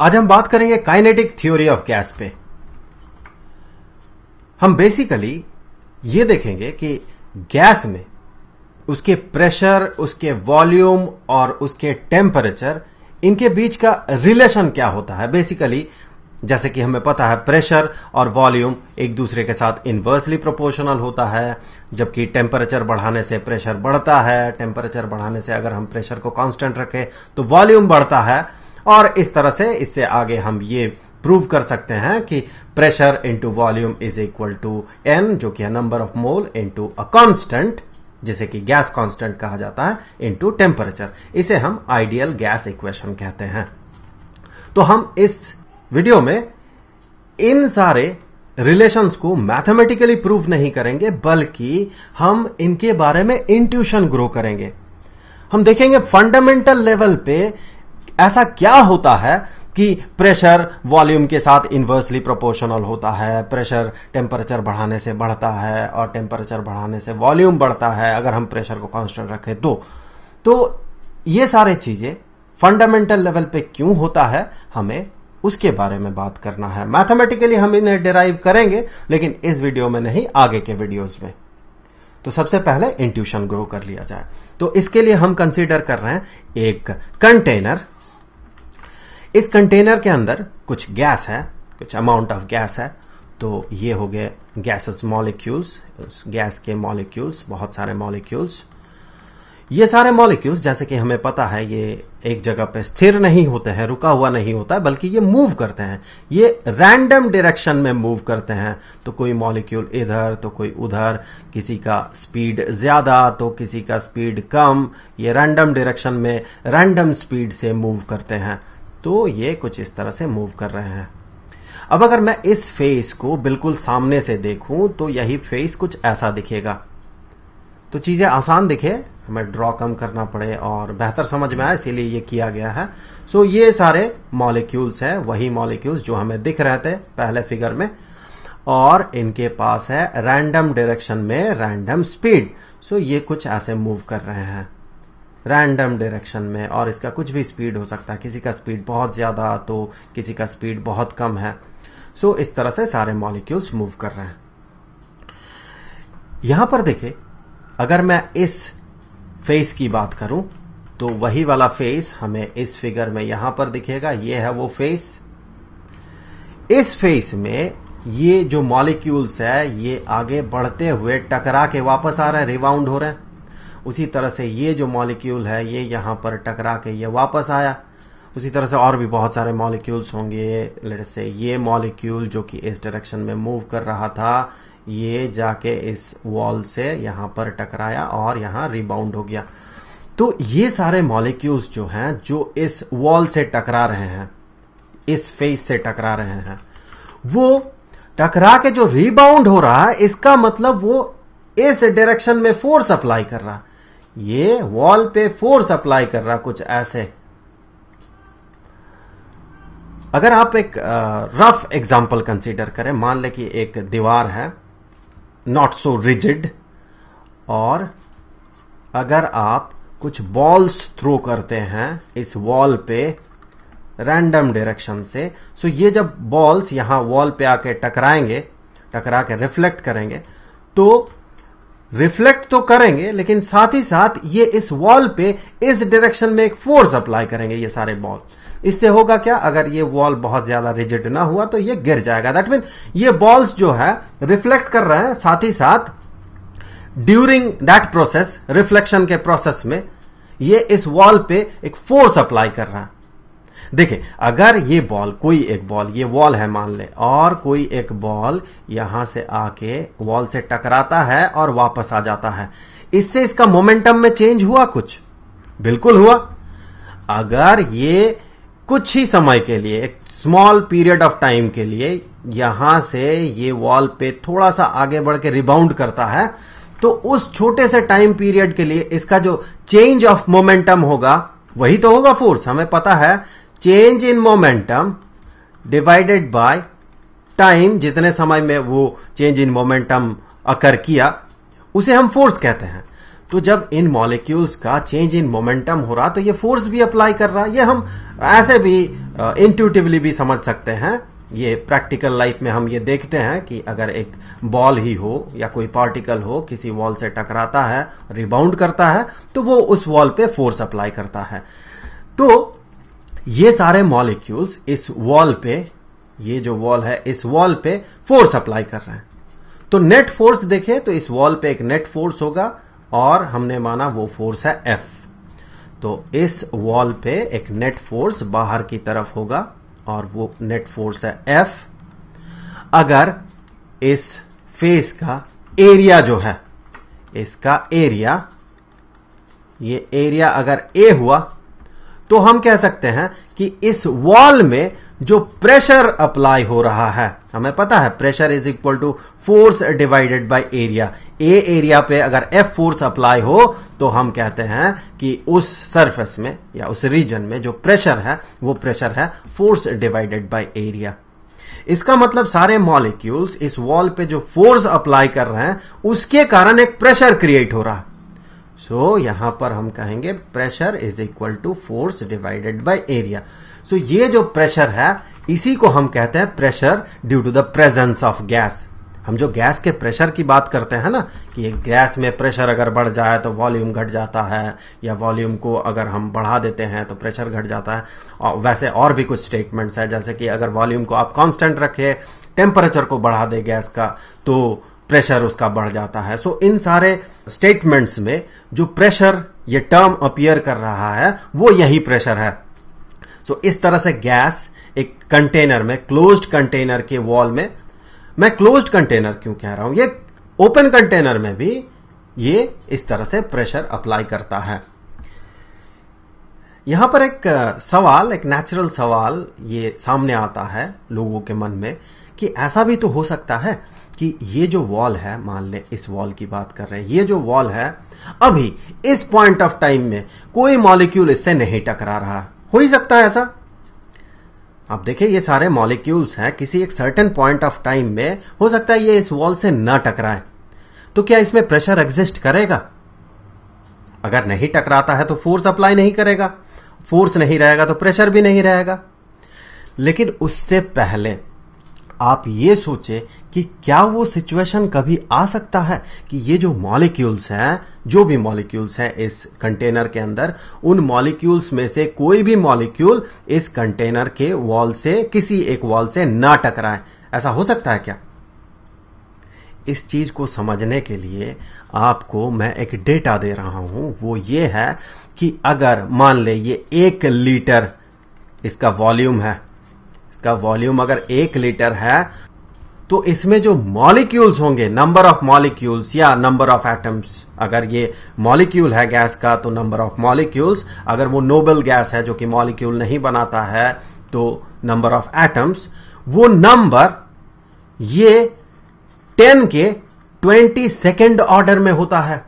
आज हम बात करेंगे काइनेटिक थ्योरी ऑफ गैस पे हम बेसिकली ये देखेंगे कि गैस में उसके प्रेशर उसके वॉल्यूम और उसके टेम्परेचर इनके बीच का रिलेशन क्या होता है बेसिकली जैसे कि हमें पता है प्रेशर और वॉल्यूम एक दूसरे के साथ इन्वर्सली प्रोपोर्शनल होता है जबकि टेम्परेचर बढ़ाने से प्रेशर बढ़ता है टेम्परेचर बढ़ाने से अगर हम प्रेशर को कांस्टेंट रखें तो वॉल्यूम बढ़ता है और इस तरह से इससे आगे हम ये प्रूव कर सकते हैं कि pressure into volume is equal to N जो कि है number of mole into a constant जिसे कि गैस कांस्टेंट कहा जाता है इनटू टेम्परेचर इसे हम आइडियल गैस इक्वेशन कहते हैं तो हम इस वीडियो में इन सारे रिलेशंस को मैथमेटिकली प्रूव नहीं करेंगे बल्कि हम इनके बारे में इंट्यूशन ग्रो करेंगे हम देखेंगे फंडामेंटल लेवल पे ऐसा क्या होता है कि प्रेशर वॉल्यूम के साथ इन्वर्सली प्रोपोर्शनल होता है प्रेशर टेम्परेचर बढ़ाने से बढ़ता है और टेम्परेचर बढ़ाने से वॉल्यूम बढ़ता है अगर हम प्रेशर को कांस्टेंट रखें तो तो ये सारे चीजें फंडामेंटल लेवल पे क्यों होता है हमें उसके बारे में बात करना है मैथमेटिकली हम इन्हें डिराइव करेंगे लेकिन इस वीडियो में नहीं आगे के वीडियोज में तो सबसे पहले इंट्यूशन ग्रो कर लिया जाए तो इसके लिए हम कंसीडर कर रहे हैं एक कंटेनर इस कंटेनर के अंदर कुछ गैस है कुछ अमाउंट ऑफ गैस है तो ये हो गए गैसेस मॉलिक्यूल्स गैस के मॉलिक्यूल्स बहुत सारे मॉलिक्यूल्स ये सारे मॉलिक्यूल्स जैसे कि हमें पता है ये एक जगह पे स्थिर नहीं होते हैं रुका हुआ नहीं होता बल्कि ये मूव करते हैं ये रैंडम डायरेक्शन में मूव करते हैं तो कोई मॉलिक्यूल इधर तो कोई उधर किसी का स्पीड ज्यादा तो किसी का स्पीड कम ये रैंडम डायरेक्शन में रैंडम स्पीड से मूव करते हैं तो ये कुछ इस तरह से मूव कर रहे हैं अब अगर मैं इस फेस को बिल्कुल सामने से देखूं तो यही फेस कुछ ऐसा दिखेगा तो चीजें आसान दिखे हमें ड्रॉ कम करना पड़े और बेहतर समझ में आए इसीलिए ये किया गया है सो ये सारे मॉलिक्यूल्स हैं वही मॉलिक्यूल्स जो हमें दिख रहे थे पहले फिगर में और इनके पास है रैंडम डायरेक्शन में रैंडम स्पीड सो ये कुछ ऐसे मूव कर रहे हैं रैंडम डायरेक्शन में और इसका कुछ भी स्पीड हो सकता है किसी का स्पीड बहुत ज़्यादा तो किसी का स्पीड बहुत कम है सो so, इस तरह से सारे मॉलिक्यूल्स मूव कर रहे हैं यहां पर देखे अगर मैं इस फेस की बात करूं तो वही वाला फेस हमें इस फिगर में यहां पर दिखेगा ये है वो फेस इस फेस में ये जो मॉलिक्यूल्स है ये आगे बढ़ते हुए टकरा के वापस आ रहे हैं रिवाउंड हो रहे हैं उसी तरह से ये जो मॉलिक्यूल है ये यहाँ पर टकरा के ये वापस आया उसी तरह से और भी बहुत सारे मॉलिक्यूल्स होंगे लेट से ये मॉलिक्यूल जो कि इस डायरेक्शन में मूव कर रहा था ये जाके इस वॉल से यहां पर टकराया और यहां रिबाउंड हो गया तो ये सारे मॉलिक्यूल्स जो हैं जो इस वॉल से टकरा रहे हैं इस फेस से टकरा रहे हैं वो टकरा के जो रिबाउंड हो रहा है इसका मतलब वो इस डायरेक्शन में फोर्स अप्लाई कर रहा ये वॉल पे फोर्स अप्लाई कर रहा कुछ ऐसे अगर आप एक रफ एग्जाम्पल कंसीडर करें मान लें कि एक दीवार है नॉट सो रिजिड और अगर आप कुछ बॉल्स थ्रो करते हैं इस वॉल पे रैंडम डायरेक्शन से सो ये जब बॉल्स यहां वॉल पे आके टकराएंगे टकरा के रिफ्लेक्ट करेंगे तो रिफ्लेक्ट तो करेंगे लेकिन साथ ही साथ ये इस वॉल पे इस डायरेक्शन में एक फोर्स अप्लाई करेंगे ये सारे बॉल इससे होगा क्या अगर ये वॉल बहुत ज्यादा रिजिड ना हुआ तो ये गिर जाएगा दैट मीन ये बॉल्स जो है रिफ्लेक्ट कर रहे हैं साथ ही साथ ड्यूरिंग दैट प्रोसेस रिफ्लेक्शन के प्रोसेस में ये इस वॉल पे एक फोर्स अप्लाई कर रहा है देखे अगर ये बॉल कोई एक बॉल ये वॉल है मान ले और कोई एक बॉल यहां से आके वॉल से टकराता है और वापस आ जाता है इससे इसका मोमेंटम में चेंज हुआ कुछ बिल्कुल हुआ अगर ये कुछ ही समय के लिए एक स्मॉल पीरियड ऑफ टाइम के लिए यहां से ये वॉल पे थोड़ा सा आगे बढ़ के रिबाउंड करता है तो उस छोटे से टाइम पीरियड के लिए इसका जो चेंज ऑफ मोमेंटम होगा वही तो होगा फोर्स हमें पता है change in momentum divided by time जितने समय में वो चेंज इन मोमेंटम अकर किया उसे हम फोर्स कहते हैं तो जब इन मॉलिक्यूल्स का चेंज इन मोमेंटम हो रहा तो ये फोर्स भी अप्लाई कर रहा ये हम ऐसे भी इंट्यूटिवली uh, भी समझ सकते हैं ये प्रैक्टिकल लाइफ में हम ये देखते हैं कि अगर एक बॉल ही हो या कोई पार्टिकल हो किसी वॉल से टकराता है रिबाउंड करता है तो वो उस वॉल पे फोर्स अप्लाई करता है तो ये सारे मॉलिक्यूल्स इस वॉल पे ये जो वॉल है इस वॉल पे फोर्स अप्लाई कर रहे हैं तो नेट फोर्स देखे तो इस वॉल पे एक नेट फोर्स होगा और हमने माना वो फोर्स है एफ तो इस वॉल पे एक नेट फोर्स बाहर की तरफ होगा और वो नेट फोर्स है एफ अगर इस फेस का एरिया जो है इसका एरिया ये एरिया अगर ए हुआ तो हम कह सकते हैं कि इस वॉल में जो प्रेशर अप्लाई हो रहा है हमें पता है pressure is equal to force divided by area A area पे अगर एफ फोर्स अप्लाई हो तो हम कहते हैं कि उस सरफेस में या उस रीजन में जो प्रेशर है वो प्रेशर है फोर्स डिवाइडेड बाय एरिया इसका मतलब सारे मॉलिक्यूल्स इस वॉल पे जो फोर्स अप्लाई कर रहे हैं उसके कारण एक प्रेशर क्रिएट हो रहा है सो यहां पर हम कहेंगे pressure is equal to force divided by area so ये जो प्रेशर है इसी को हम कहते हैं pressure due to the presence of gas हम जो गैस के प्रेशर की बात करते हैं ना कि ये गैस में प्रेशर अगर बढ़ जाए तो वॉल्यूम घट जाता है या वॉल्यूम को अगर हम बढ़ा देते हैं तो प्रेशर घट जाता है और वैसे और भी कुछ स्टेटमेंट्स है जैसे कि अगर वॉल्यूम को आप कांस्टेंट रखें टेम्परेचर को बढ़ा दे गैस का तो प्रेशर उसका बढ़ जाता है सो so, इन सारे स्टेटमेंट्स में जो प्रेशर ये टर्म अपियर कर रहा है वो यही प्रेशर है सो so, इस तरह से गैस एक कंटेनर में क्लोज्ड कंटेनर के वॉल में मैं क्लोज्ड कंटेनर क्यों कह रहा हूं ये ओपन कंटेनर में भी ये इस तरह से प्रेशर अप्लाई करता है यहां पर एक सवाल एक नेचुरल सवाल ये सामने आता है लोगों के मन में कि ऐसा भी तो हो सकता है कि ये जो वॉल है मान ले इस वॉल की बात कर रहे हैं ये जो वॉल है अभी इस पॉइंट ऑफ टाइम में कोई मॉलिक्यूल इससे नहीं टकरा रहा हो ही सकता है ऐसा आप देखिए ये सारे मॉलिक्यूल्स हैं किसी एक सर्टेन पॉइंट ऑफ टाइम में हो सकता है ये इस वॉल से ना टकराए तो क्या इसमें प्रेशर एग्जिस्ट करेगा अगर नहीं टकराता है तो फोर्स अप्लाई नहीं करेगा फोर्स नहीं रहेगा तो प्रेशर भी नहीं रहेगा लेकिन उससे पहले आप ये सोचे कि क्या वो सिचुएशन कभी आ सकता है कि ये जो मॉलिक्यूल्स हैं जो भी मॉलिक्यूल्स हैं इस कंटेनर के अंदर उन मॉलिक्यूल्स में से कोई भी मॉलिक्यूल इस कंटेनर के वॉल से किसी एक वॉल से ना टकराए ऐसा हो सकता है क्या इस चीज को समझने के लिए आपको मैं एक डेटा दे रहा हूं वो ये है कि अगर मान ले ये एक लीटर इसका वॉल्यूम है इसका वॉल्यूम अगर एक लीटर है तो इसमें जो मॉलिक्यूल्स होंगे नंबर ऑफ मॉलिक्यूल्स या नंबर ऑफ एटम्स अगर ये मॉलिक्यूल है गैस का तो नंबर ऑफ मॉलिक्यूल्स अगर वो नोबल गैस है जो कि मॉलिक्यूल नहीं बनाता है तो नंबर ऑफ एटम्स वो नंबर ये टेन के ट्वेंटी सेकेंड ऑर्डर में होता है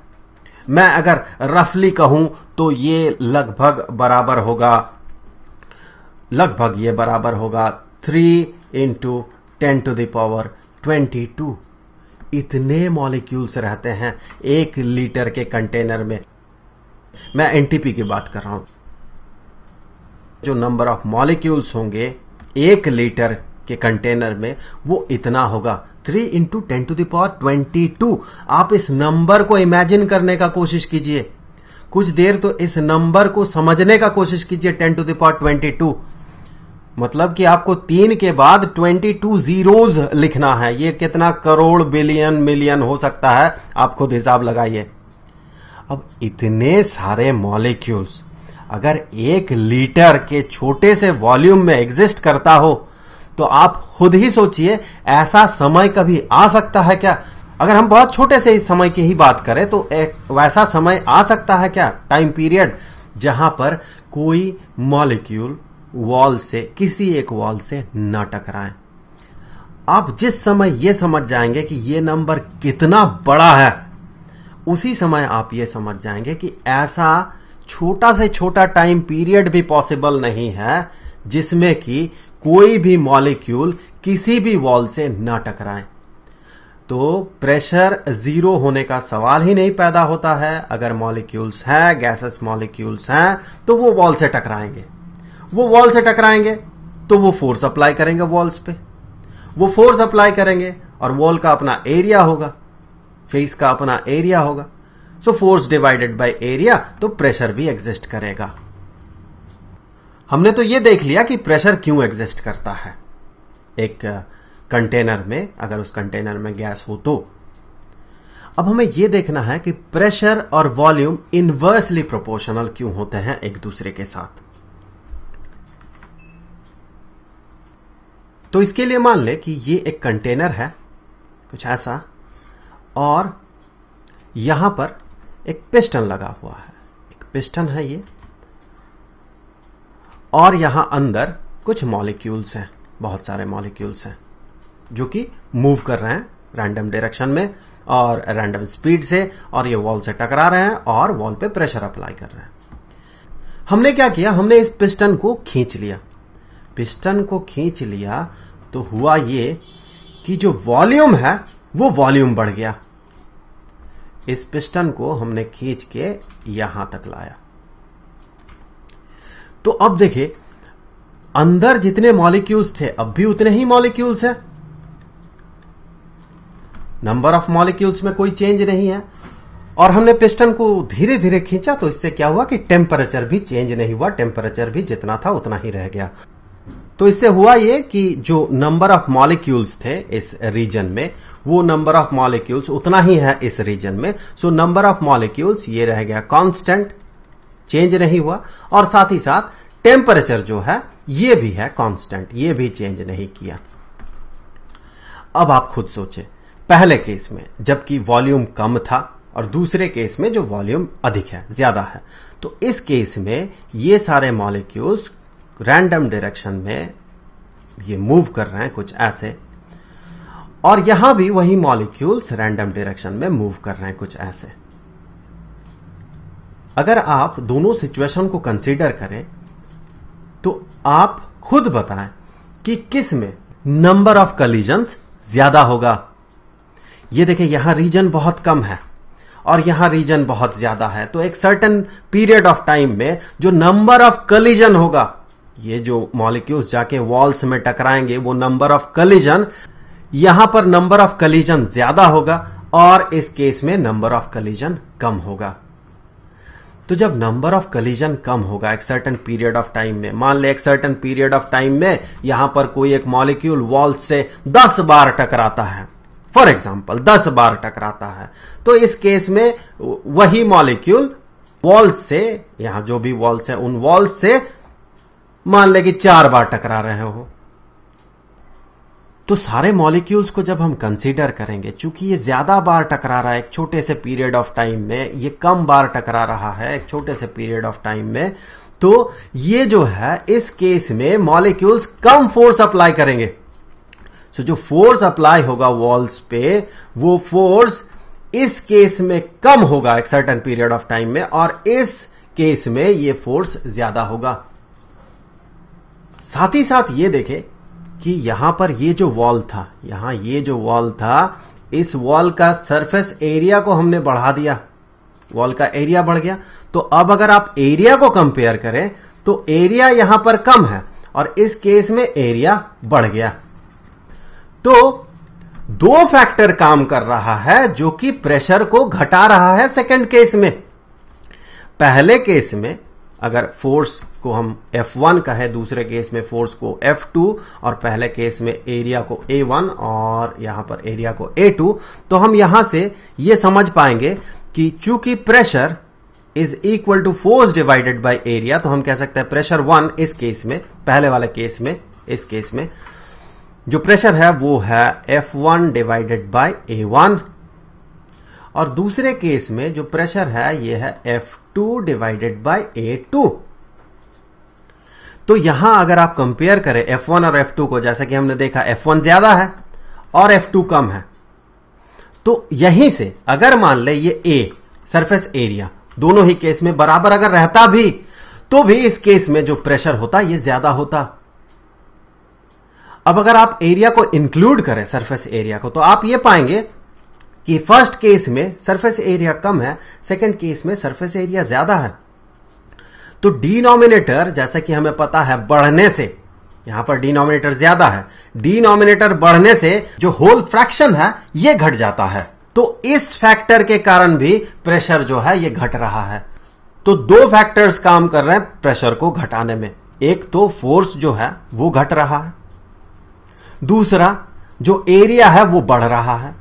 मैं अगर रफली कहूं तो ये लगभग बराबर होगा लगभग ये बराबर होगा three into ten to the power twenty two इतने मॉलिक्यूल्स रहते हैं एक लीटर के कंटेनर में मैं एनटीपी की बात कर रहा हूं जो नंबर ऑफ मॉलिक्यूल्स होंगे एक लीटर के कंटेनर में वो इतना होगा three into ten to the power twenty two आप इस नंबर को इमेजिन करने का कोशिश कीजिए कुछ देर तो इस नंबर को समझने का कोशिश कीजिए ten to the power twenty two मतलब कि आपको तीन के बाद ट्वेंटी टू जीरोज लिखना है ये कितना करोड़ बिलियन मिलियन हो सकता है आप खुद हिसाब लगाइए अब इतने सारे मॉलिक्यूल्स अगर एक लीटर के छोटे से वॉल्यूम में एग्जिस्ट करता हो तो आप खुद ही सोचिए ऐसा समय कभी आ सकता है क्या अगर हम बहुत छोटे से इस समय की ही बात करें तो एक वैसा समय आ सकता है क्या टाइम पीरियड जहां पर कोई मॉलिक्यूल वॉल से किसी एक वॉल से ना टकराएं आप जिस समय यह समझ जाएंगे कि यह नंबर कितना बड़ा है उसी समय आप यह समझ जाएंगे कि ऐसा छोटा से छोटा टाइम पीरियड भी पॉसिबल नहीं है जिसमें कि कोई भी मॉलिक्यूल किसी भी वॉल से न टकराए तो प्रेशर जीरो होने का सवाल ही नहीं पैदा होता है अगर मॉलिक्यूल्स हैं गैसेस मॉलिक्यूल्स हैं तो वो वॉल से टकराएंगे वो वॉल से टकराएंगे तो वो फोर्स अप्लाई करेंगे वॉल्स पे वो फोर्स अप्लाई करेंगे और वॉल का अपना एरिया होगा फेस का अपना एरिया होगा so force divided by area तो प्रेशर भी एग्जिस्ट करेगा हमने तो ये देख लिया कि प्रेशर क्यों एग्जिस्ट करता है एक कंटेनर uh, में अगर उस कंटेनर में गैस हो तो अब हमें यह देखना है कि प्रेशर और वॉल्यूम इन्वर्सली प्रोपोर्शनल क्यों होते हैं एक दूसरे के साथ तो इसके लिए मान ले कि ये एक कंटेनर है कुछ ऐसा और यहां पर एक पिस्टन लगा हुआ है एक पिस्टन है ये और यहां अंदर कुछ मॉलिक्यूल्स हैं बहुत सारे मॉलिक्यूल्स हैं जो कि मूव कर रहे हैं रैंडम डायरेक्शन में और रैंडम स्पीड से और ये वॉल से टकरा रहे हैं और वॉल पे प्रेशर अप्लाई कर रहे हैं हमने क्या किया हमने इस पिस्टन को खींच लिया पिस्टन को खींच लिया तो हुआ ये कि जो वॉल्यूम है वो वॉल्यूम बढ़ गया इस पिस्टन को हमने खींच के यहां तक लाया तो अब देखिए अंदर जितने मॉलिक्यूल्स थे अब भी उतने ही मॉलिक्यूल्स हैं नंबर ऑफ मॉलिक्यूल्स में कोई चेंज नहीं है और हमने पिस्टन को धीरे धीरे खींचा तो इससे क्या हुआ कि टेम्परेचर भी चेंज नहीं हुआ टेम्परेचर भी जितना था उतना ही रह गया तो इससे हुआ ये कि जो नंबर ऑफ मॉलिक्यूल्स थे इस रीजन में वो नंबर ऑफ मॉलिक्यूल्स उतना ही है इस रीजन में सो नंबर ऑफ मॉलिक्यूल्स ये रह गया कांस्टेंट चेंज नहीं हुआ और साथ ही साथ टेम्परेचर जो है ये भी है कांस्टेंट ये भी चेंज नहीं किया अब आप खुद सोचे पहले केस में जबकि वॉल्यूम कम था और दूसरे केस में जो वॉल्यूम अधिक है ज्यादा है तो इस केस में ये सारे मॉलिक्यूल्स रैंडम डायरेक्शन में ये मूव कर रहे हैं कुछ ऐसे और यहां भी वही मॉलिक्यूल्स रैंडम डायरेक्शन में मूव कर रहे हैं कुछ ऐसे अगर आप दोनों सिचुएशन को कंसीडर करें तो आप खुद बताएं कि किस में नंबर ऑफ कलिजन ज्यादा होगा ये देखें यहां रीजन बहुत कम है और यहां रीजन बहुत ज्यादा है तो एक सर्टन पीरियड ऑफ टाइम में जो नंबर ऑफ कलिजन होगा ये जो मॉलिक्यूल्स जाके वॉल्स में टकराएंगे वो नंबर ऑफ कलिजन यहां पर नंबर ऑफ कलिजन ज्यादा होगा और इस केस में नंबर ऑफ कलिजन कम होगा तो जब नंबर ऑफ कलिजन कम होगा एक सर्टन पीरियड ऑफ टाइम में मान ले एक सर्टन पीरियड ऑफ टाइम में यहां पर कोई एक मॉलिक्यूल वॉल से 10 बार टकराता है फॉर एग्जाम्पल 10 बार टकराता है तो इस केस में वही मॉलिक्यूल वॉल से यहां जो भी वॉल्स है उन वॉल से मान ले कि चार बार टकरा रहे हो तो सारे मॉलिक्यूल्स को जब हम कंसीडर करेंगे चूंकि ये ज्यादा बार टकरा रहा है एक छोटे से पीरियड ऑफ टाइम में ये कम बार टकरा रहा है एक छोटे से पीरियड ऑफ टाइम में तो ये जो है इस केस में मॉलिक्यूल्स कम फोर्स अप्लाई करेंगे सो so, जो फोर्स अप्लाई होगा वॉल्स पे वो फोर्स इस केस में कम होगा एक सर्टन पीरियड ऑफ टाइम में और इस केस में ये फोर्स ज्यादा होगा साथ ही साथ ये देखे कि यहां पर ये जो वॉल था यहां ये जो वॉल था इस वॉल का सरफेस एरिया को हमने बढ़ा दिया वॉल का एरिया बढ़ गया तो अब अगर आप एरिया को कंपेयर करें तो एरिया यहां पर कम है और इस केस में एरिया बढ़ गया तो दो फैक्टर काम कर रहा है जो कि प्रेशर को घटा रहा है सेकंड केस में पहले केस में अगर फोर्स को हम F1 कहे दूसरे केस में फोर्स को F2 और पहले केस में एरिया को A1 और यहां पर एरिया को A2 तो हम यहां से ये समझ पाएंगे कि चूंकि pressure is equal to force divided by area तो हम कह सकते हैं प्रेशर वन इस केस में पहले वाले केस में इस केस में जो प्रेशर है वो है F one divided by A one और दूसरे केस में जो प्रेशर है ये है F two divided by A two तो यहां अगर आप कंपेयर करें एफ वन और एफ टू को जैसा कि हमने देखा एफ वन ज्यादा है और एफ टू कम है तो यहीं से अगर मान ले ये ए सरफेस एरिया दोनों ही केस में बराबर अगर रहता भी तो भी इस केस में जो प्रेशर होता ये ज्यादा होता अब अगर आप एरिया को इंक्लूड करें सरफेस एरिया को तो आप ये पाएंगे कि फर्स्ट केस में सरफेस एरिया कम है सेकंड केस में सरफेस एरिया ज्यादा है तो डिनोमिनेटर जैसा कि हमें पता है बढ़ने से यहां पर डिनोमिनेटर ज्यादा है डिनोमिनेटर बढ़ने से जो होल फ्रैक्शन है यह घट जाता है तो इस फैक्टर के कारण भी प्रेशर जो है यह घट रहा है तो दो फैक्टर्स काम कर रहे हैं प्रेशर को घटाने में एक तो फोर्स जो है वो घट रहा है दूसरा जो एरिया है वो बढ़ रहा है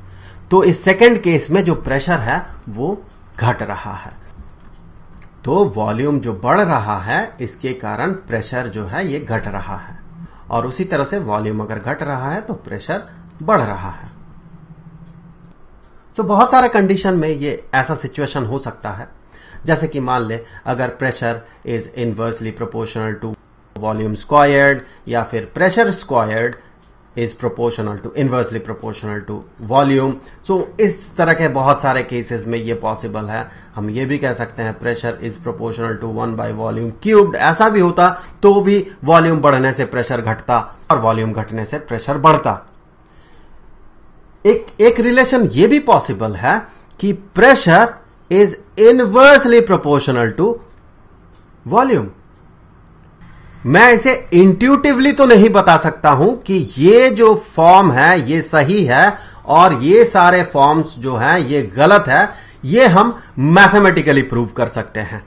तो इस सेकंड केस में जो प्रेशर है वो घट रहा है तो वॉल्यूम जो बढ़ रहा है इसके कारण प्रेशर जो है ये घट रहा है और उसी तरह से वॉल्यूम अगर घट रहा है तो प्रेशर बढ़ रहा है सो so, बहुत सारे कंडीशन में ये ऐसा सिचुएशन हो सकता है जैसे कि मान ले अगर pressure is inversely proportional to volume squared या फिर pressure squared is proportional to inversely proportional to volume so इस तरह के बहुत सारे केसेस में ये पॉसिबल है हम ये भी कह सकते हैं pressure is proportional to one by volume cubed ऐसा भी होता तो भी वॉल्यूम बढ़ने से प्रेशर घटता और वॉल्यूम घटने से प्रेशर बढ़ता एक एक रिलेशन ये भी पॉसिबल है कि pressure is inversely proportional to volume मैं इसे इंट्यूटिवली तो नहीं बता सकता हूं कि ये जो फॉर्म है ये सही है और ये सारे फॉर्म्स जो हैं ये गलत है ये हम मैथमेटिकली प्रूव कर सकते हैं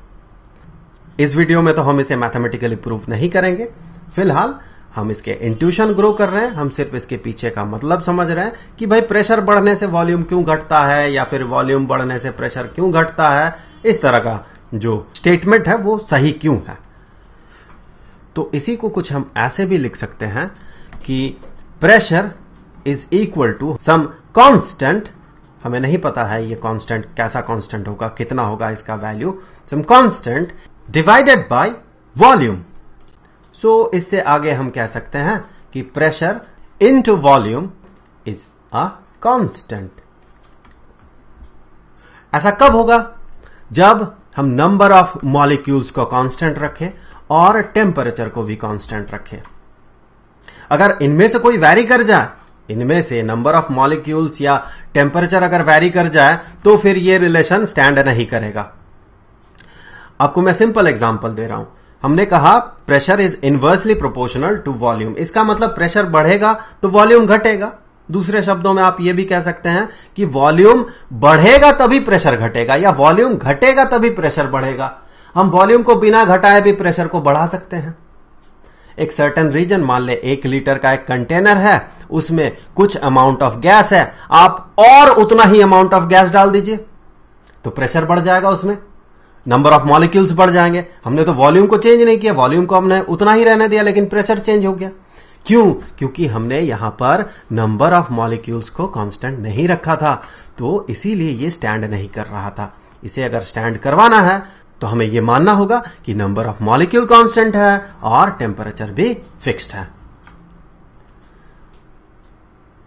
इस वीडियो में तो हम इसे मैथमेटिकली प्रूव नहीं करेंगे फिलहाल हम इसके इंट्यूशन ग्रो कर रहे हैं हम सिर्फ इसके पीछे का मतलब समझ रहे हैं कि भाई प्रेशर बढ़ने से वॉल्यूम क्यों घटता है या फिर वॉल्यूम बढ़ने से प्रेशर क्यों घटता है इस तरह का जो स्टेटमेंट है वो सही क्यों है तो इसी को कुछ हम ऐसे भी लिख सकते हैं कि pressure is equal to some constant हमें नहीं पता है ये कांस्टेंट कैसा कांस्टेंट होगा कितना होगा इसका value some constant divided by volume so इससे आगे हम कह सकते हैं कि pressure into volume is a constant ऐसा कब होगा जब हम नंबर ऑफ मॉलिक्यूल्स को कांस्टेंट रखें और टेम्परेचर को भी कांस्टेंट रखें अगर इनमें से कोई वैरी कर जाए इनमें से नंबर ऑफ मॉलिक्यूल्स या टेम्परेचर अगर वैरी कर जाए तो फिर ये रिलेशन स्टैंड नहीं करेगा आपको मैं सिंपल एग्जांपल दे रहा हूं हमने कहा pressure is inversely proportional to volume इसका मतलब प्रेशर बढ़ेगा तो वॉल्यूम घटेगा दूसरे शब्दों में आप यह भी कह सकते हैं कि वॉल्यूम बढ़ेगा तभी प्रेशर घटेगा या वॉल्यूम घटेगा तभी प्रेशर बढ़ेगा हम वॉल्यूम को बिना घटाए भी प्रेशर को बढ़ा सकते हैं एक सर्टन रीजन मान ले एक लीटर का एक कंटेनर है उसमें कुछ अमाउंट ऑफ गैस है आप और उतना ही अमाउंट ऑफ गैस डाल दीजिए तो प्रेशर बढ़ जाएगा उसमें नंबर ऑफ मॉलिक्यूल्स बढ़ जाएंगे हमने तो वॉल्यूम को चेंज नहीं किया वॉल्यूम को हमने उतना ही रहने दिया लेकिन प्रेशर चेंज हो गया क्यों क्योंकि हमने यहां पर नंबर ऑफ मॉलिक्यूल्स को कांस्टेंट नहीं रखा था तो इसीलिए ये स्टैंड नहीं कर रहा था इसे अगर स्टैंड करवाना है तो हमें यह मानना होगा कि नंबर ऑफ मॉलिक्यूल कांस्टेंट है और टेम्परेचर भी फिक्स्ड है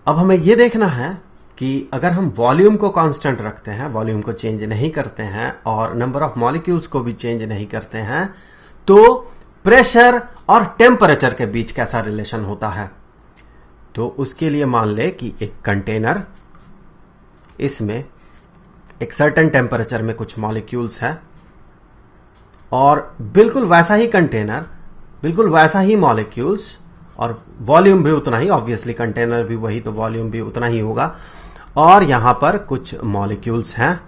अब हमें यह देखना है कि अगर हम वॉल्यूम को कांस्टेंट रखते हैं वॉल्यूम को चेंज नहीं करते हैं और नंबर ऑफ मॉलिक्यूल्स को भी चेंज नहीं करते हैं तो प्रेशर और टेम्परेचर के बीच कैसा रिलेशन होता है तो उसके लिए मान ले कि एक कंटेनर इसमें एक सर्टन टेम्परेचर में कुछ मॉलिक्यूल्स है और बिल्कुल वैसा ही कंटेनर बिल्कुल वैसा ही मॉलिक्यूल्स और वॉल्यूम भी उतना ही ऑब्वियसली कंटेनर भी वही तो वॉल्यूम भी उतना ही होगा और यहां पर कुछ मॉलिक्यूल्स हैं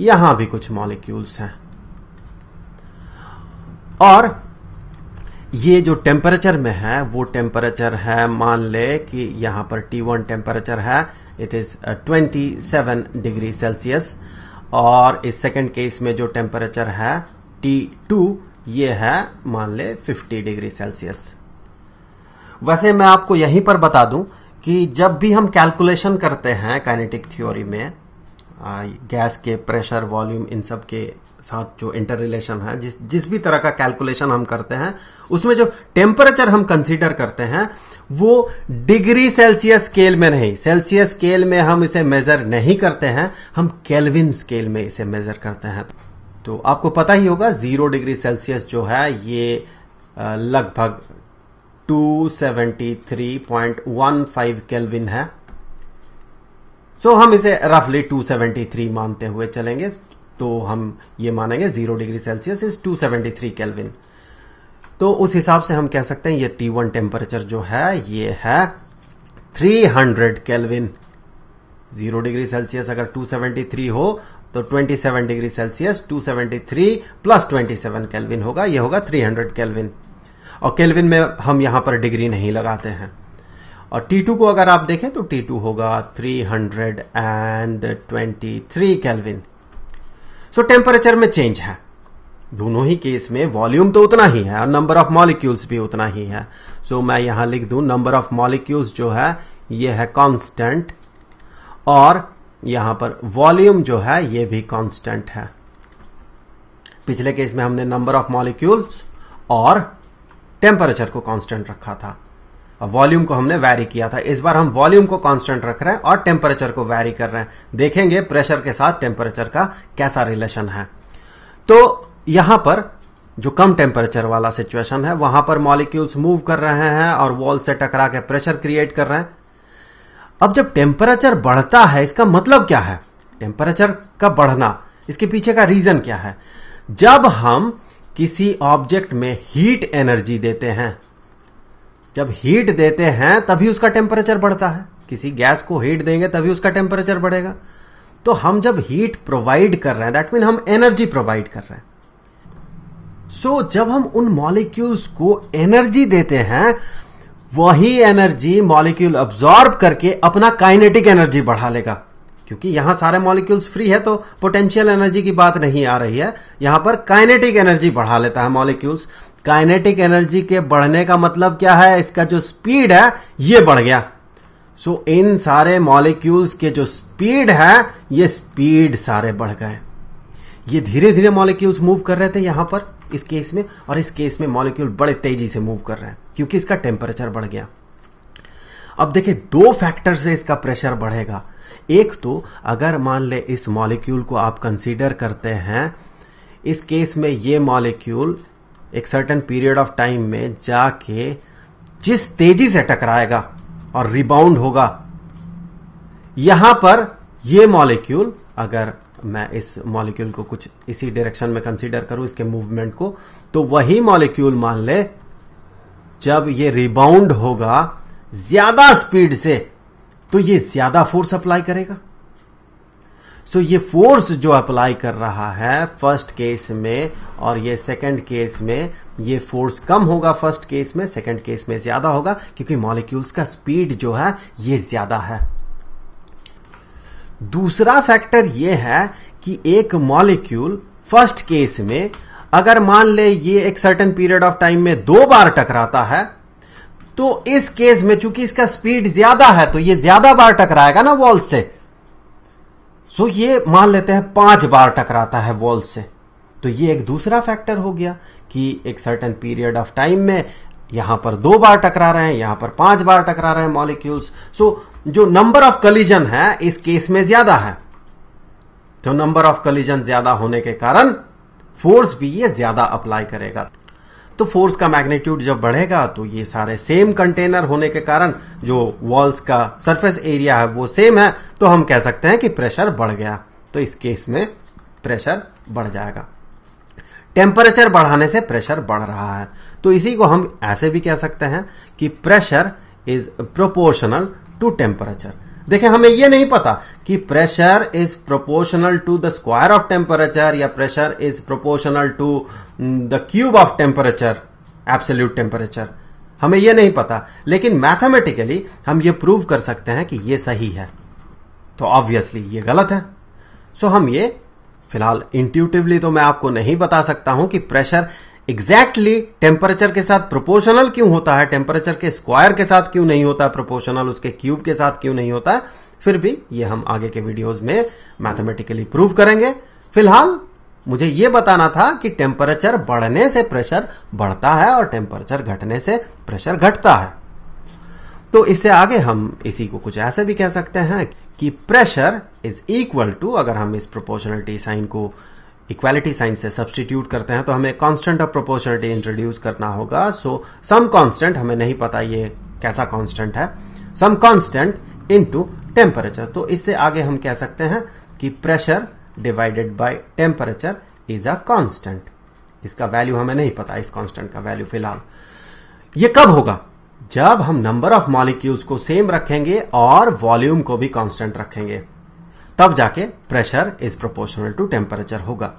यहां भी कुछ मॉलिक्यूल्स हैं और ये जो टेम्परेचर में है वो टेम्परेचर है मान ले कि यहां पर T1 टेम्परेचर है इट इज 27 डिग्री सेल्सियस और इस सेकेंड केस में जो टेम्परेचर है टी टू ये है मान ले 50 डिग्री सेल्सियस वैसे मैं आपको यहीं पर बता दूं कि जब भी हम कैलकुलेशन करते हैं काइनेटिक थ्योरी में आ, गैस के प्रेशर वॉल्यूम इन सब के साथ जो इंटर रिलेशन है जिस जिस भी तरह का कैलकुलेशन हम करते हैं उसमें जो टेम्परेचर हम कंसीडर करते हैं वो डिग्री सेल्सियस स्केल में नहीं सेल्सियस स्केल में हम इसे मेजर नहीं करते हैं हम केल्विन स्केल में इसे मेजर करते हैं तो आपको पता ही होगा जीरो डिग्री सेल्सियस जो है ये लगभग 273.15 केल्विन है सो so, हम इसे रफली 273 मानते हुए चलेंगे तो हम ये मानेंगे zero degree Celsius is 273 Kelvin तो उस हिसाब से हम कह सकते हैं ये T1 टेम्परेचर जो है ये है 300 केल्विन जीरो डिग्री सेल्सियस अगर 273 हो तो 27 डिग्री सेल्सियस 273 प्लस 27 केल्विन होगा यह होगा 300 केल्विन और केल्विन में हम यहां पर डिग्री नहीं लगाते हैं और T2 को अगर आप देखें तो T2 होगा 323 केल्विन सो टेम्परेचर में चेंज है दोनों ही केस में वॉल्यूम तो उतना ही है और नंबर ऑफ मॉलिक्यूल्स भी उतना ही है सो so, मैं यहां लिख दूं नंबर ऑफ मॉलिक्यूल्स जो है यह है कॉन्स्टेंट और यहां पर वॉल्यूम जो है ये भी कांस्टेंट है पिछले केस में हमने नंबर ऑफ मॉलिक्यूल्स और टेम्परेचर को कांस्टेंट रखा था वॉल्यूम को हमने वैरी किया था इस बार हम वॉल्यूम को कांस्टेंट रख रहे हैं और टेम्परेचर को वैरी कर रहे हैं देखेंगे प्रेशर के साथ टेम्परेचर का कैसा रिलेशन है तो यहां पर जो कम टेम्परेचर वाला सिचुएशन है वहां पर मॉलिक्यूल्स मूव कर रहे हैं और वॉल से टकरा के प्रेशर क्रिएट कर रहे हैं अब जब टेम्परेचर बढ़ता है इसका मतलब क्या है टेम्परेचर का बढ़ना इसके पीछे का रीजन क्या है जब हम किसी ऑब्जेक्ट में हीट एनर्जी देते हैं जब हीट देते हैं तभी उसका टेम्परेचर बढ़ता है किसी गैस को हीट देंगे तभी उसका टेम्परेचर बढ़ेगा तो हम जब हीट प्रोवाइड कर रहे हैं दैट मीन हम एनर्जी प्रोवाइड कर रहे हैं सो so, जब हम उन मॉलिक्यूल्स को एनर्जी देते हैं वही एनर्जी मॉलिक्यूल अब्जॉर्ब करके अपना काइनेटिक एनर्जी बढ़ा लेगा क्योंकि यहां सारे मॉलिक्यूल्स फ्री है तो पोटेंशियल एनर्जी की बात नहीं आ रही है यहां पर काइनेटिक एनर्जी बढ़ा लेता है मॉलिक्यूल्स काइनेटिक एनर्जी के बढ़ने का मतलब क्या है इसका जो स्पीड है ये बढ़ गया सो so, इन सारे मॉलिक्यूल्स के जो स्पीड है ये स्पीड सारे बढ़ गए ये धीरे धीरे मॉलिक्यूल्स मूव कर रहे थे यहां पर इस केस में और इस केस में मॉलिक्यूल बड़े तेजी से मूव कर रहे हैं क्योंकि इसका टेम्परेचर बढ़ गया अब देखिए दो फैक्टर से इसका प्रेशर बढ़ेगा एक तो अगर मान ले इस मॉलिक्यूल को आप कंसीडर करते हैं इस केस में ये मॉलिक्यूल एक सर्टन पीरियड ऑफ टाइम में जाके जिस तेजी से टकराएगा और रिबाउंड होगा यहां पर यह मॉलिक्यूल अगर मैं इस मॉलिक्यूल को कुछ इसी डायरेक्शन में कंसीडर करूं इसके मूवमेंट को तो वही मॉलिक्यूल मान ले जब ये रिबाउंड होगा ज्यादा स्पीड से तो ये ज्यादा फोर्स अप्लाई करेगा सो so, ये फोर्स जो अप्लाई कर रहा है फर्स्ट केस में और ये सेकंड केस में ये फोर्स कम होगा फर्स्ट केस में सेकंड केस में ज्यादा होगा क्योंकि मॉलिक्यूल्स का स्पीड जो है ये ज्यादा है दूसरा फैक्टर यह है कि एक मॉलिक्यूल फर्स्ट केस में अगर मान ले ये एक सर्टन पीरियड ऑफ टाइम में दो बार टकराता है तो इस केस में चूंकि इसका स्पीड ज्यादा है तो ये ज्यादा बार टकराएगा ना वॉल से सो ये मान लेते हैं पांच बार टकराता है वॉल से तो ये एक दूसरा फैक्टर हो गया कि एक सर्टन पीरियड ऑफ टाइम में यहां पर दो बार टकरा रहे हैं यहां पर पांच बार टकरा रहे हैं मॉलिक्यूल्स सो जो नंबर ऑफ कलिजन है इस केस में ज्यादा है तो नंबर ऑफ कलिजन ज्यादा होने के कारण फोर्स भी ये ज्यादा अप्लाई करेगा तो फोर्स का मैग्नीट्यूड जब बढ़ेगा तो ये सारे सेम कंटेनर होने के कारण जो वॉल्स का सरफेस एरिया है वो सेम है तो हम कह सकते हैं कि प्रेशर बढ़ गया तो इस केस में प्रेशर बढ़ जाएगा टेम्परेचर बढ़ाने से प्रेशर बढ़ रहा है तो इसी को हम ऐसे भी कह सकते हैं कि pressure is proportional to temperature देखें हमें यह नहीं पता कि pressure is proportional to the square of temperature या pressure is proportional to the cube of temperature absolute temperature हमें यह नहीं पता लेकिन मैथमेटिकली हम ये प्रूव कर सकते हैं कि ये सही है तो ऑब्वियसली ये गलत है सो so, हम ये फिलहाल इंट्यूटिवली तो मैं आपको नहीं बता सकता हूं कि प्रेशर एग्जैक्टली exactly टेम्परेचर के साथ प्रोपोर्शनल क्यों होता है टेम्परेचर के स्क्वायर के साथ क्यों नहीं होता प्रोपोर्शनल उसके क्यूब के साथ क्यों नहीं होता फिर भी ये हम आगे के वीडियोस में मैथमेटिकली प्रूव करेंगे फिलहाल मुझे ये बताना था कि टेम्परेचर बढ़ने से प्रेशर बढ़ता है और टेम्परेचर घटने से प्रेशर घटता है तो इससे आगे हम इसी को कुछ ऐसे भी कह सकते हैं कि प्रेशर इज इक्वल टू अगर हम इस प्रोपोर्शनलिटी साइन को इक्वालिटी साइन से सब्सटीट्यूट करते हैं तो हमें कांस्टेंट ऑफ प्रोपोर्शनिटी इंट्रोड्यूस करना होगा सो सम कांस्टेंट हमें नहीं पता ये कैसा कांस्टेंट है सम कांस्टेंट इनटू टेम्परेचर तो इससे आगे हम कह सकते हैं कि pressure divided by temperature is a constant इसका वैल्यू हमें नहीं पता इस कांस्टेंट का वैल्यू फिलहाल ये कब होगा जब हम नंबर ऑफ मॉलिक्यूल्स को सेम रखेंगे और वॉल्यूम को भी कांस्टेंट रखेंगे तब जाके pressure is proportional to temperature होगा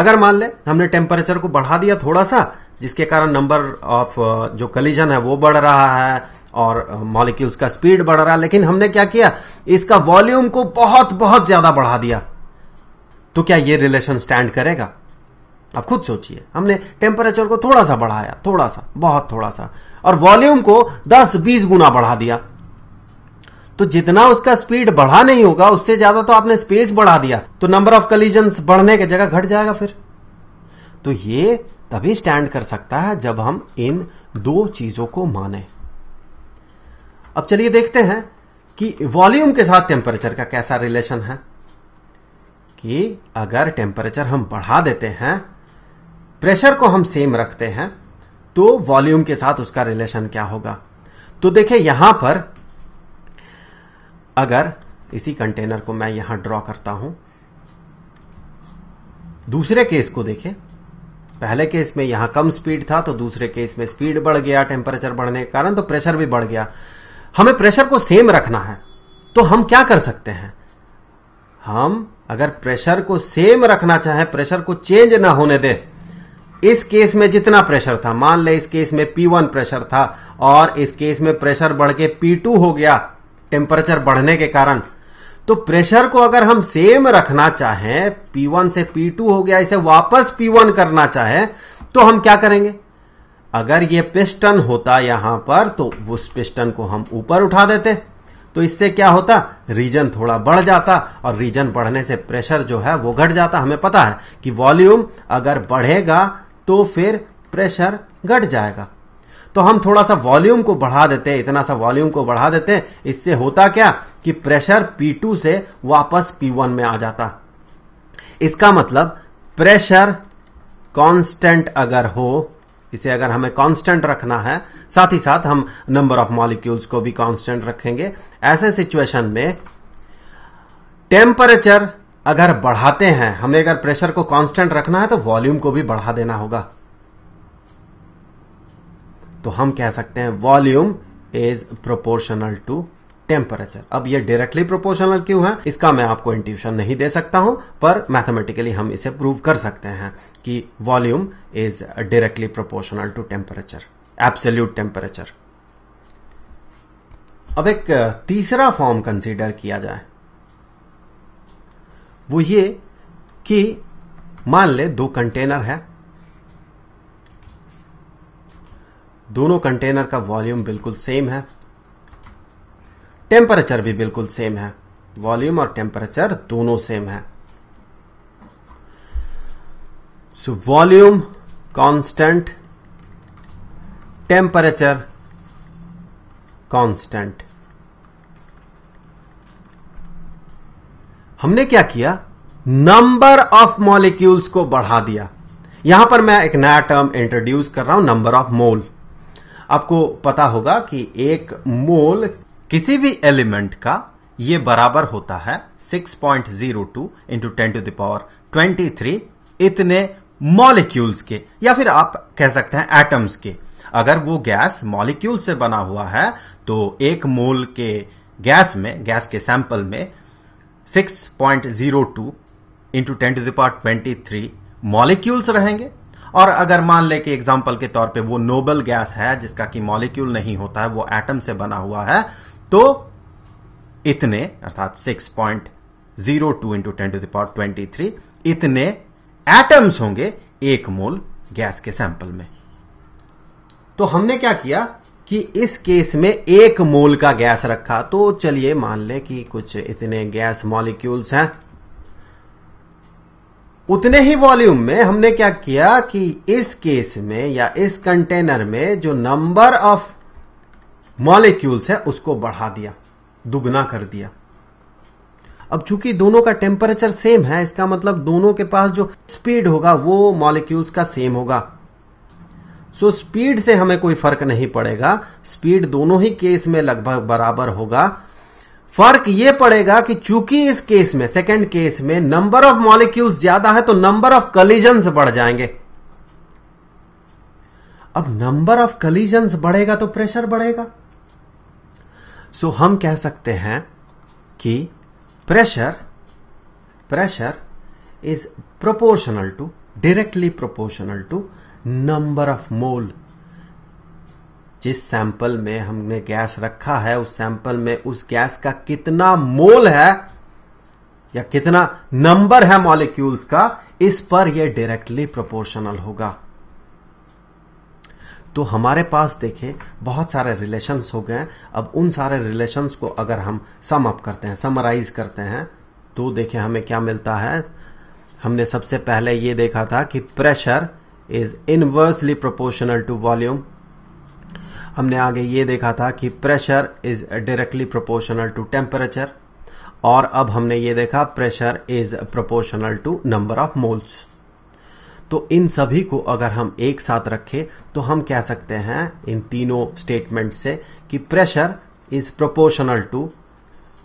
अगर मान ले हमने टेम्परेचर को बढ़ा दिया थोड़ा सा जिसके कारण नंबर ऑफ uh, जो कलिजन है वो बढ़ रहा है और मॉलिक्यूल्स uh, का स्पीड बढ़ रहा है लेकिन हमने क्या किया इसका वॉल्यूम को बहुत बहुत ज्यादा बढ़ा दिया तो क्या ये रिलेशन स्टैंड करेगा आप खुद सोचिए हमने टेम्परेचर को थोड़ा सा बढ़ाया थोड़ा सा बहुत थोड़ा सा और वॉल्यूम को 10-20 गुना बढ़ा दिया तो जितना उसका स्पीड बढ़ा नहीं होगा उससे ज्यादा तो आपने स्पेस बढ़ा दिया तो नंबर ऑफ कलिजन बढ़ने की जगह घट जाएगा फिर तो ये तभी स्टैंड कर सकता है जब हम इन दो चीजों को माने अब चलिए देखते हैं कि वॉल्यूम के साथ टेम्परेचर का कैसा रिलेशन है कि अगर टेम्परेचर हम बढ़ा देते हैं प्रेशर को हम सेम रखते हैं तो वॉल्यूम के साथ उसका रिलेशन क्या होगा तो देखिये यहां पर अगर इसी कंटेनर को मैं यहां ड्रॉ करता हूं दूसरे केस को देखें पहले केस में यहां कम स्पीड था तो दूसरे केस में स्पीड बढ़ गया टेम्परेचर बढ़ने के कारण तो प्रेशर भी बढ़ गया हमें प्रेशर को सेम रखना है तो हम क्या कर सकते हैं हम अगर प्रेशर को सेम रखना चाहे प्रेशर को चेंज ना होने दे इस केस में जितना प्रेशर था मान ले इस केस में P1 प्रेशर था और इस केस में प्रेशर बढ़ के P2 हो गया टेम्परेचर बढ़ने के कारण तो प्रेशर को अगर हम सेम रखना चाहें P1 से P2 हो गया इसे वापस P1 करना चाहें तो हम क्या करेंगे अगर ये पिस्टन होता यहां पर तो उस पिस्टन को हम ऊपर उठा देते तो इससे क्या होता रीजन थोड़ा बढ़ जाता और रीजन बढ़ने से प्रेशर जो है वो घट जाता हमें पता है कि वॉल्यूम अगर बढ़ेगा तो फिर प्रेशर घट जाएगा तो हम थोड़ा सा वॉल्यूम को बढ़ा देते हैं इतना सा वॉल्यूम को बढ़ा देते हैं इससे होता क्या कि प्रेशर P2 से वापस P1 में आ जाता इसका मतलब प्रेशर कांस्टेंट अगर हो इसे अगर हमें कांस्टेंट रखना है साथ ही साथ हम नंबर ऑफ मॉलिक्यूल्स को भी कांस्टेंट रखेंगे ऐसे सिचुएशन में टेम्परेचर अगर बढ़ाते हैं हमें अगर प्रेशर को कांस्टेंट रखना है तो वॉल्यूम को भी बढ़ा देना होगा तो हम कह सकते हैं volume is proportional to temperature अब ये डायरेक्टली प्रोपोर्शनल क्यों है इसका मैं आपको इंट्यूशन नहीं दे सकता हूं पर मैथमेटिकली हम इसे प्रूव कर सकते हैं कि volume is directly proportional to temperature absolute temperature अब एक तीसरा फॉर्म कंसीडर किया जाए वो ये कि मान ले दो कंटेनर है दोनों कंटेनर का वॉल्यूम बिल्कुल सेम है टेम्परेचर भी बिल्कुल सेम है वॉल्यूम और टेम्परेचर दोनों सेम है so volume constant temperature constant हमने क्या किया नंबर ऑफ मॉलिक्यूल्स को बढ़ा दिया यहां पर मैं एक नया टर्म इंट्रोड्यूस कर रहा हूं नंबर ऑफ मोल आपको पता होगा कि एक मोल किसी भी एलिमेंट का ये बराबर होता है 6.02 point zero two into ten to the power twenty three इतने मॉलिक्यूल्स के या फिर आप कह सकते हैं एटम्स के अगर वो गैस मॉलिक्यूल से बना हुआ है तो एक मोल के गैस में गैस के सैंपल में 6.02 point zero two into ten to the power twenty three molecules रहेंगे और अगर मान ले कि एग्जाम्पल के तौर पे वो नोबल गैस है जिसका कि मॉलिक्यूल नहीं होता है वो एटम से बना हुआ है तो इतने अर्थात six point zero two into ten to the power twenty three इतने एटम्स होंगे एक मोल गैस के सैंपल में तो हमने क्या किया कि इस केस में एक मोल का गैस रखा तो चलिए मान ले कि कुछ इतने गैस मॉलिक्यूल्स हैं उतने ही वॉल्यूम में हमने क्या किया कि इस केस में या इस कंटेनर में जो नंबर ऑफ मॉलिक्यूल्स है उसको बढ़ा दिया दुगना कर दिया अब चूंकि दोनों का टेम्परेचर सेम है इसका मतलब दोनों के पास जो स्पीड होगा वो मॉलिक्यूल्स का सेम होगा सो स्पीड से हमें कोई फर्क नहीं पड़ेगा स्पीड दोनों ही केस में लगभग बराबर होगा फर्क यह पड़ेगा कि चूंकि इस केस में सेकेंड केस में नंबर ऑफ मॉलिक्यूल्स ज्यादा है तो नंबर ऑफ कलीजन्स बढ़ जाएंगे अब नंबर ऑफ कलिजन्स बढ़ेगा तो प्रेशर बढ़ेगा सो so, हम कह सकते हैं कि pressure pressure is proportional to directly proportional to number of mole जिस सैंपल में हमने गैस रखा है उस सैंपल में उस गैस का कितना मोल है या कितना नंबर है मॉलिक्यूल्स का इस पर यह डायरेक्टली प्रोपोर्शनल होगा तो हमारे पास देखें बहुत सारे रिलेशंस हो गए अब उन सारे रिलेशंस को अगर हम सम अप करते हैं समराइज करते हैं तो देखें हमें क्या मिलता है हमने सबसे पहले यह देखा था कि pressure is inversely proportional to volume हमने आगे ये देखा था कि pressure is directly proportional to temperature और अब हमने ये देखा pressure is proportional to number of moles तो इन सभी को अगर हम एक साथ रखें तो हम कह सकते हैं इन तीनों स्टेटमेंट से कि pressure is proportional to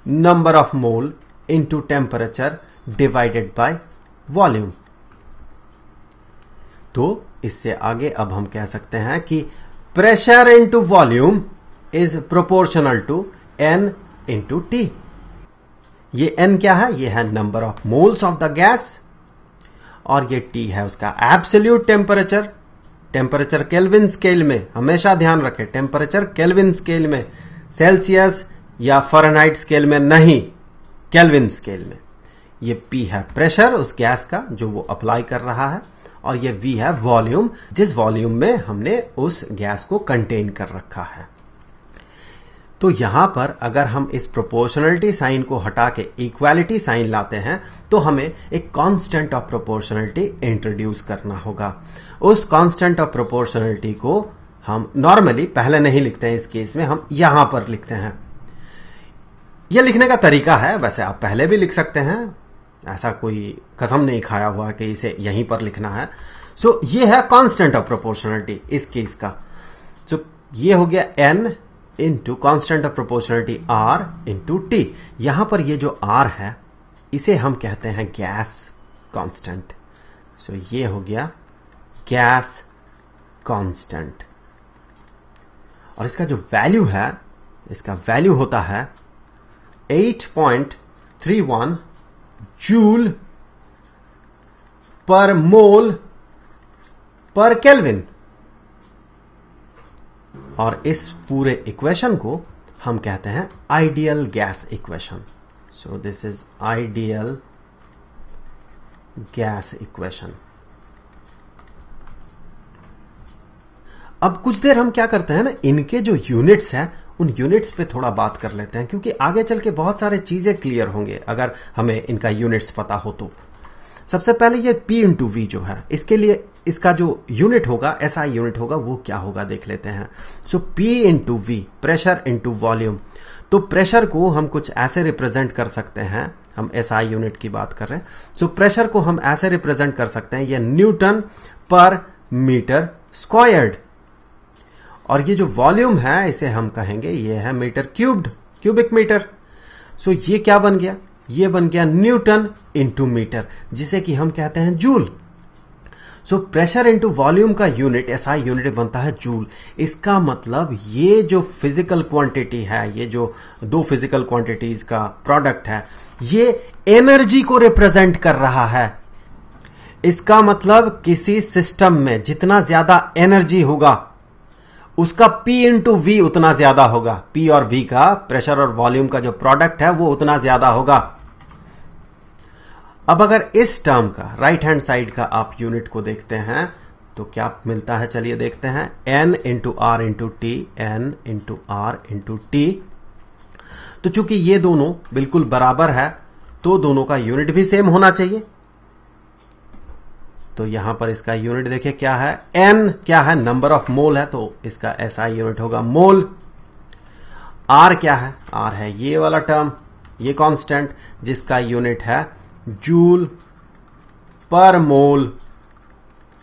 number of mole into temperature divided by volume तो इससे आगे अब हम कह सकते हैं कि pressure into volume is proportional to N into T ये एन क्या है ये है number of moles of the gas और ये टी है उसका absolute temperature temperature Kelvin scale में हमेशा ध्यान रखें टेम्परेचर केल्विन स्केल में सेल्सियस या फॉरनहाइट स्केल में नहीं केल्विन स्केल में ये पी है प्रेशर उस गैस का जो वो अप्लाई कर रहा है और ये वी है वॉल्यूम जिस वॉल्यूम में हमने उस गैस को कंटेन कर रखा है तो यहां पर अगर हम इस प्रोपोर्शनलिटी साइन को हटा के इक्वालिटी साइन लाते हैं तो हमें एक कांस्टेंट ऑफ प्रोपोर्शनलिटी इंट्रोड्यूस करना होगा उस कांस्टेंट ऑफ प्रोपोर्शनलिटी को हम नॉर्मली पहले नहीं लिखते हैं इस केस में हम यहां पर लिखते हैं यह लिखने का तरीका है वैसे आप पहले भी लिख सकते हैं ऐसा कोई कसम नहीं खाया हुआ कि इसे यहीं पर लिखना है सो so, ये है कांस्टेंट ऑफ प्रोपोर्शनलिटी इस केस का सो so, ये हो गया N into constant of proportionality R into T यहां पर ये जो आर है इसे हम कहते हैं गैस कांस्टेंट सो ये हो गया गैस कांस्टेंट और इसका जो वैल्यू है इसका वैल्यू होता है 8.31 joule per mole per kelvin और इस पूरे इक्वेशन को हम कहते हैं ideal gas equation so this is ideal gas equation अब कुछ देर हम क्या करते हैं ना इनके जो यूनिट्स हैं उन यूनिट्स पे थोड़ा बात कर लेते हैं क्योंकि आगे चल के बहुत सारे चीजें क्लियर होंगे अगर हमें इनका यूनिट्स पता हो तो सबसे पहले ये पी इंटू वी जो है इसके लिए इसका जो यूनिट होगा ऐसा यूनिट होगा वो क्या होगा देख लेते हैं so P into V pressure into volume तो प्रेशर को हम कुछ ऐसे रिप्रेजेंट कर सकते हैं हम एस आई यूनिट की बात कर रहे हैं सो so, प्रेशर को हम ऐसे रिप्रेजेंट कर सकते हैं यह न्यूटन पर मीटर स्क्वायर्ड और ये जो वॉल्यूम है इसे हम कहेंगे ये है metre cubed cubic metre so ये क्या बन गया ये बन गया न्यूटन इंटू मीटर जिसे कि हम कहते हैं joule so pressure into volume का यूनिट ऐसा यूनिट बनता है जूल इसका मतलब ये जो फिजिकल क्वांटिटी है ये जो दो फिजिकल क्वांटिटीज का प्रोडक्ट है ये एनर्जी को रिप्रेजेंट कर रहा है इसका मतलब किसी सिस्टम में जितना ज्यादा एनर्जी होगा उसका P इंटू वी उतना ज्यादा होगा P और V का प्रेशर और वॉल्यूम का जो प्रोडक्ट है वो उतना ज्यादा होगा अब अगर इस टर्म का राइट हैंड साइड का आप यूनिट को देखते हैं तो क्या मिलता है चलिए देखते हैं n into R into T N into R into T तो चूंकि ये दोनों बिल्कुल बराबर है तो दोनों का यूनिट भी सेम होना चाहिए तो यहां पर इसका यूनिट देखिए क्या है एन क्या है नंबर ऑफ मोल है तो इसका ऐसा यूनिट होगा मोल आर क्या है आर है ये वाला टर्म ये कांस्टेंट जिसका यूनिट है joule per mole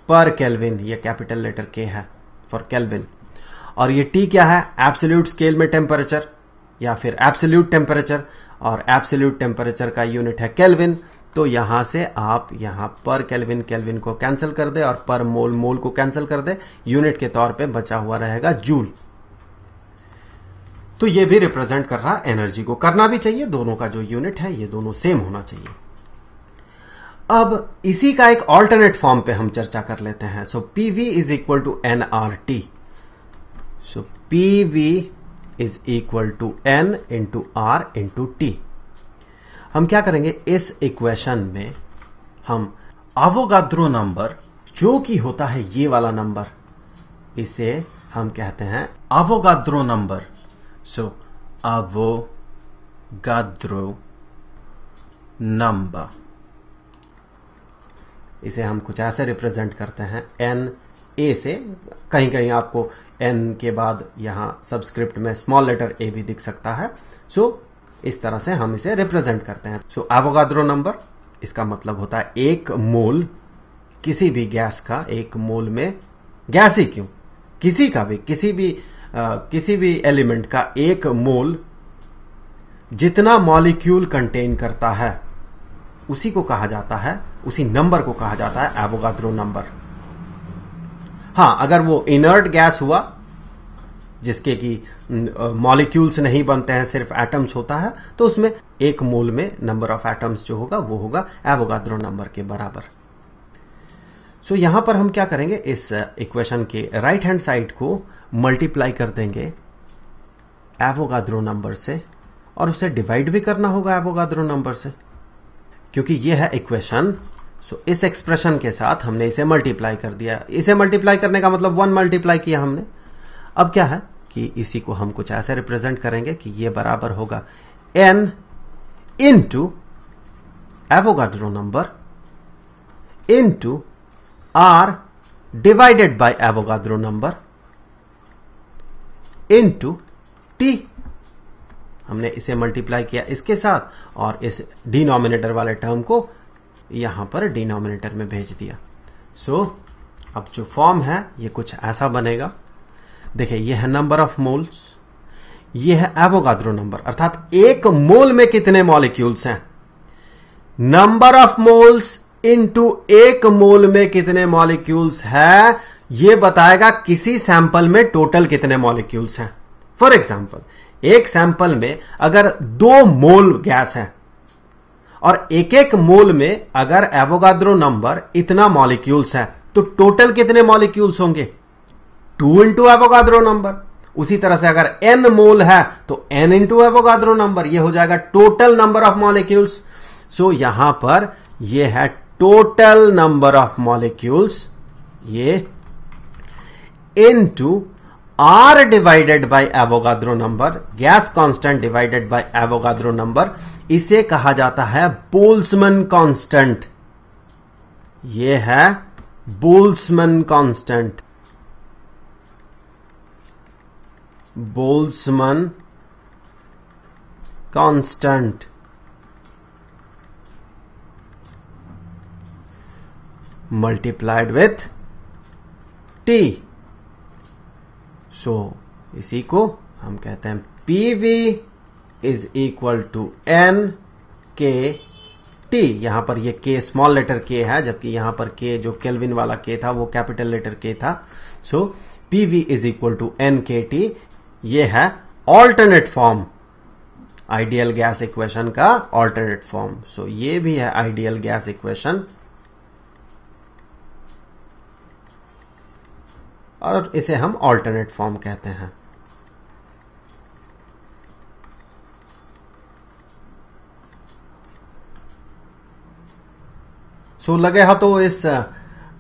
per kelvin ये कैपिटल लेटर के है फॉर केल्विन और ये टी क्या है एब्सोल्यूट स्केल में टेम्परेचर या फिर एब्सोल्यूट टेम्परेचर और एब्सोल्यूट टेम्परेचर का यूनिट है केल्विन तो यहां से आप यहां पर केल्विन केल्विन को कैंसिल कर दे और पर मोल मोल को कैंसिल कर दे यूनिट के तौर पे बचा हुआ रहेगा जूल तो ये भी रिप्रेजेंट कर रहा एनर्जी को करना भी चाहिए दोनों का जो यूनिट है ये दोनों सेम होना चाहिए अब इसी का एक ऑल्टरनेट फॉर्म पे हम चर्चा कर लेते हैं so P V is equal to N R T so P V is equal to N into R into T हम क्या करेंगे इस इक्वेशन में हम आवोगाद्रो नंबर जो कि होता है ये वाला नंबर इसे हम कहते हैं आवोगाद्रो नंबर सो अवो गाद्रो नंबर इसे हम कुछ ऐसे रिप्रेजेंट करते हैं एन ए से कहीं कहीं आपको एन के बाद यहां सबस्क्रिप्ट में स्मॉल लेटर ए भी दिख सकता है सो so, इस तरह से हम इसे रिप्रेजेंट करते हैं सो एवोगाड्रो नंबर इसका मतलब होता है एक मोल किसी भी गैस का एक मोल में गैस ही क्यों किसी का भी किसी भी आ, किसी भी एलिमेंट का एक मोल जितना मॉलिक्यूल कंटेन करता है उसी को कहा जाता है उसी नंबर को कहा जाता है एवोगाद्रो नंबर हाँ अगर वो इनर्ट गैस हुआ जिसके कि मॉलिक्यूल्स नहीं बनते हैं सिर्फ एटम्स होता है तो उसमें एक मोल में नंबर ऑफ एटम्स जो होगा वो होगा एवोगाद्रो नंबर के बराबर सो so, यहां पर हम क्या करेंगे इस इक्वेशन के राइट हैंड साइड को मल्टीप्लाई कर देंगे एवोगाद्रो नंबर से और उसे डिवाइड भी करना होगा एवोगाद्रो नंबर से क्योंकि यह है इक्वेशन सो so, इस एक्सप्रेशन के साथ हमने इसे मल्टीप्लाई कर दिया इसे मल्टीप्लाई करने का मतलब वन मल्टीप्लाई किया हमने अब क्या है कि इसी को हम कुछ ऐसे रिप्रेजेंट करेंगे कि ये बराबर होगा N into Avogadro number into R divided by Avogadro number into T हमने इसे मल्टीप्लाई किया इसके साथ और इस डिनोमिनेटर वाले टर्म को यहां पर डिनोमिनेटर में भेज दिया सो so, अब जो फॉर्म है ये कुछ ऐसा बनेगा देखिए ये है नंबर ऑफ मोल्स ये है एवोगाद्रो नंबर अर्थात एक मोल में कितने मॉलिक्यूल्स हैं नंबर ऑफ मोल्स इनटू एक मोल में कितने मॉलिक्यूल्स है यह बताएगा किसी सैंपल में टोटल कितने मॉलिक्यूल्स हैं फॉर एग्जाम्पल एक सैंपल में अगर दो मोल गैस है और एक एक मोल में अगर एवोगाद्रो नंबर इतना मॉलिक्यूल्स है तो टोटल कितने मॉलिक्यूल्स होंगे टू इंटू एवोगाद्रो नंबर उसी तरह से अगर एन मोल है तो एन इंटू एवोगाद्रो नंबर यह हो जाएगा total number of molecules so यहां पर यह है टोटल नंबर ऑफ मॉलिक्यूल्स ये into R divided by Avogadro number gas constant divided by Avogadro number इसे कहा जाता है बोल्समन कांस्टेंट ये है Boltzmann constant Boltzmann constant multiplied with T so इसी को हम कहते हैं P V is equal to N K T यहां पर ये के स्मॉल लेटर के है जबकि यहां पर के जो केल्विन वाला के था वो कैपिटल लेटर के था so P V is equal to N K T ये है alternate form ideal gas equation का ऑल्टरनेट फॉर्म सो ये भी है आइडियल गैस इक्वेशन और इसे हम ऑल्टरनेट फॉर्म कहते हैं सो so, लगे हा तो इस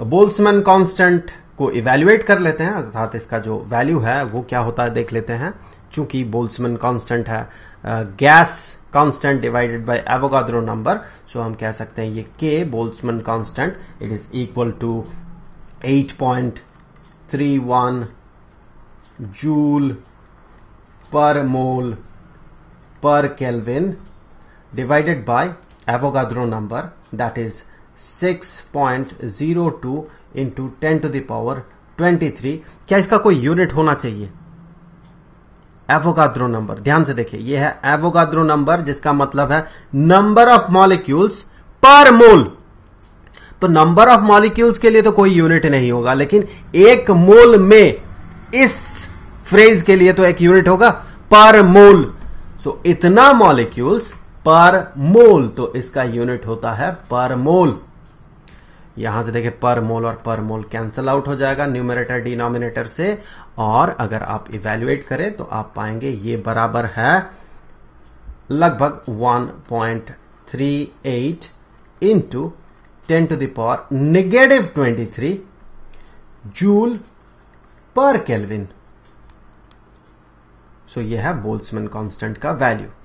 बोल्समैन कांस्टेंट को इवेल्युएट कर लेते हैं अर्थात इसका जो वैल्यू है वो क्या होता है देख लेते हैं चूंकि बोल्समन कांस्टेंट है gas constant divided by Avogadro number so हम कह सकते हैं ये K Boltzmann constant it is equal to 8.31 joule per mole per Kelvin number that is six point zero 6.02 into ten to the power twenty three क्या इसका कोई unit होना चाहिए एवोगाद्रो नंबर ध्यान से देखिए यह है एवोगाद्रो नंबर जिसका मतलब है नंबर ऑफ मॉलिक्यूल्स पर मोल तो नंबर ऑफ मॉलिक्यूल्स के लिए तो कोई यूनिट नहीं होगा लेकिन एक मोल में इस फ्रेज के लिए तो एक यूनिट होगा पर मोल सो इतना मॉलिक्यूल्स पर मोल तो इसका यूनिट होता है पर मोल यहां से देखे पर मोल और पर मोल कैंसल आउट हो जाएगा न्यूमरेटर डिनोमिनेटर से और अगर आप इवेल्युएट करें तो आप पाएंगे ये बराबर है लगभग 1.38 into ten to the power negative twenty three joule per Kelvin so यह है बोल्समैन कांस्टेंट का वैल्यू